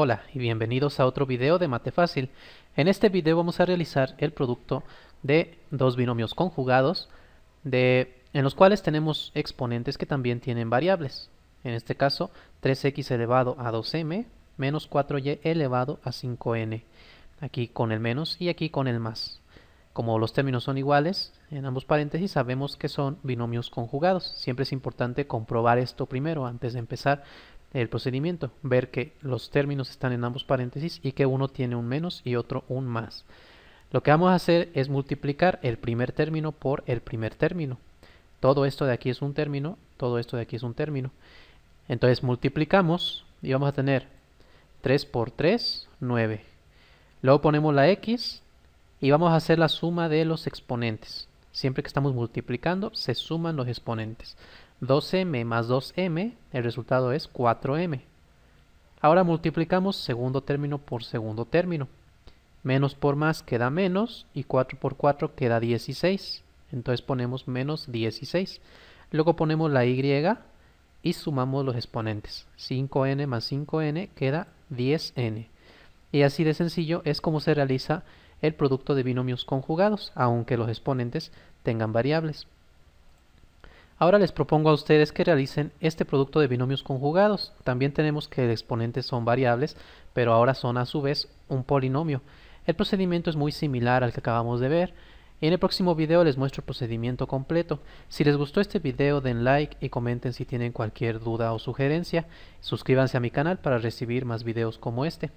Hola y bienvenidos a otro video de Mate Fácil. En este video vamos a realizar el producto de dos binomios conjugados de, en los cuales tenemos exponentes que también tienen variables. En este caso 3x elevado a 2m menos 4y elevado a 5n. Aquí con el menos y aquí con el más. Como los términos son iguales, en ambos paréntesis sabemos que son binomios conjugados. Siempre es importante comprobar esto primero antes de empezar el procedimiento, ver que los términos están en ambos paréntesis y que uno tiene un menos y otro un más. Lo que vamos a hacer es multiplicar el primer término por el primer término. Todo esto de aquí es un término, todo esto de aquí es un término. Entonces multiplicamos y vamos a tener 3 por 3, 9. Luego ponemos la x y vamos a hacer la suma de los exponentes. Siempre que estamos multiplicando, se suman los exponentes. 2m más 2m, el resultado es 4m. Ahora multiplicamos segundo término por segundo término. Menos por más queda menos y 4 por 4 queda 16. Entonces ponemos menos 16. Luego ponemos la y y sumamos los exponentes. 5n más 5n queda 10n. Y así de sencillo es como se realiza el producto de binomios conjugados, aunque los exponentes tengan variables. Ahora les propongo a ustedes que realicen este producto de binomios conjugados. También tenemos que el exponente son variables, pero ahora son a su vez un polinomio. El procedimiento es muy similar al que acabamos de ver. En el próximo video les muestro el procedimiento completo. Si les gustó este video den like y comenten si tienen cualquier duda o sugerencia. Suscríbanse a mi canal para recibir más videos como este.